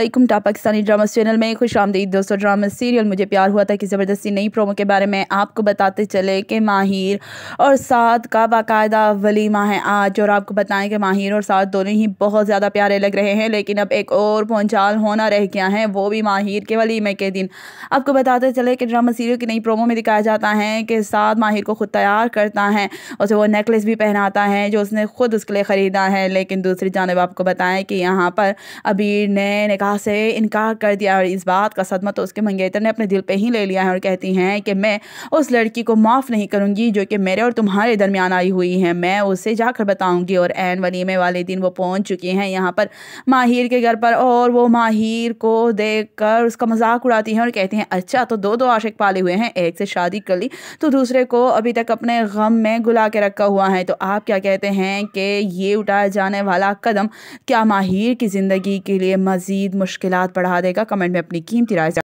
अल्लाम टा Pakistani drama channel में खुश आमदीद दोस्तों ड्रामा सीरियल मुझे प्यार हुआ था कि ज़बरदस्ती नई प्रोमो के बारे में आपको बताते चले कि माहिर और साथ का बाकायदा वलीमा है आज और आपको बताएं कि माहिर और साथ दोनों ही बहुत ज़्यादा प्यारे लग रहे हैं लेकिन अब एक और पहुँचाल होना रह गया है वो भी माहिर के वलीमे के दिन आपको बताते चले कि ड्रामा सीरियल की नई प्रोमो में दिखाया जाता है कि साथ माहिर को खुद तैयार करता है उसे वो नेकलेस भी पहनाता है जो उसने खुद उसके लिए ख़रीदा है लेकिन दूसरी जानब आपको बताएँ कि यहाँ पर अबीर ने निकाह अल्लाह से इनकार कर दिया और इस बात का सदमा तो उसके मंगेतर ने अपने दिल पे ही ले लिया है और कहती हैं कि मैं उस लड़की को माफ़ नहीं करूँगी जो कि मेरे और तुम्हारे दरमियान आई हुई है मैं उसे जाकर बताऊँगी और एन वलीमे वाले दिन वो पहुँच चुकी हैं यहाँ पर माहिर के घर पर और वो माहिर को देख कर उसका मजाक उड़ाती हैं और कहती हैं अच्छा तो दो दो आशिक पाले हुए हैं एक से शादी कर ली तो दूसरे को अभी तक अपने गम में गुला के रखा हुआ है तो आप क्या कहते हैं कि ये उठाया जाने वाला कदम क्या माहिर की ज़िंदगी के लिए मज़ीद मज़ीद मुश्किल बढ़ा देगा कमेंट में अपनी कीमती राय